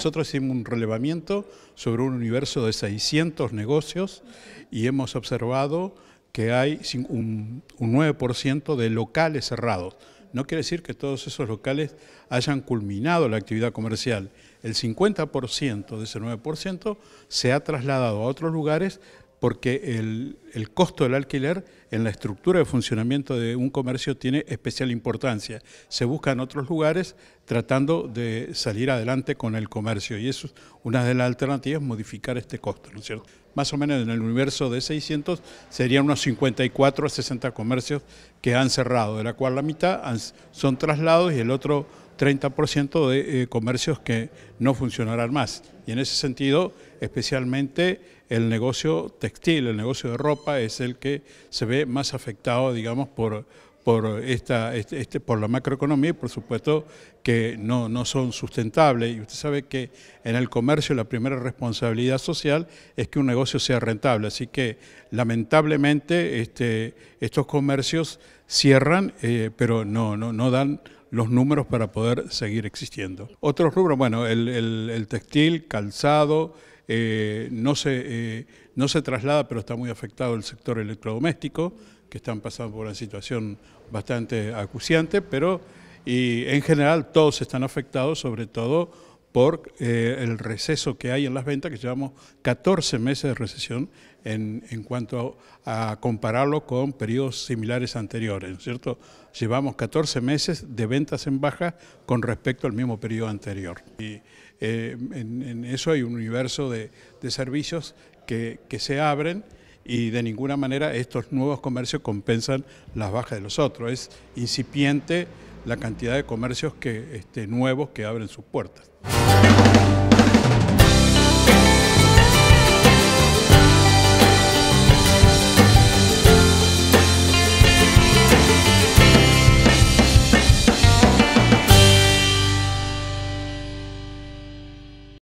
Nosotros hicimos un relevamiento sobre un universo de 600 negocios y hemos observado que hay un, 9% de locales cerrados. No quiere decir que todos esos locales hayan culminado la actividad comercial. El 50% de ese 9% se ha trasladado a otros lugares porque el, costo del alquiler en la estructura de funcionamiento de un comercio tiene especial importancia. Se busca en otros lugares tratando de salir adelante con el comercio y eso es una de las alternativas, modificar este costo, Más o menos en el universo de 600 serían unos 54 a 60 comercios que han cerrado, de la cual la mitad son traslados y el otro 30% de eh, comercios que no funcionarán más. Y en ese sentido, especialmente el negocio textil, el negocio de ropa, es el que se ve más afectado, digamos, por, por, esta, este, este, por la macroeconomía y por supuesto que no, no son sustentables. Y usted sabe que en el comercio la primera responsabilidad social es que un negocio sea rentable. Así que lamentablemente este, estos comercios cierran, eh, pero no, no, dan los números para poder seguir existiendo. Otros rubros, bueno, el, el textil, calzado, eh, no, se, eh, no se traslada, pero está muy afectado el sector electrodoméstico, que están pasando por una situación bastante acuciante, pero y en general todos están afectados, sobre todo por eh, el receso que hay en las ventas, que llevamos 14 meses de recesión en, cuanto a, compararlo con periodos similares anteriores, cierto? Llevamos 14 meses de ventas en baja con respecto al mismo periodo anterior. Y eh, en, eso hay un universo de, servicios que, que se abren y de ninguna manera estos nuevos comercios compensan las bajas de los otros. Es incipiente la cantidad de comercios que, este, nuevos que abren sus puertas.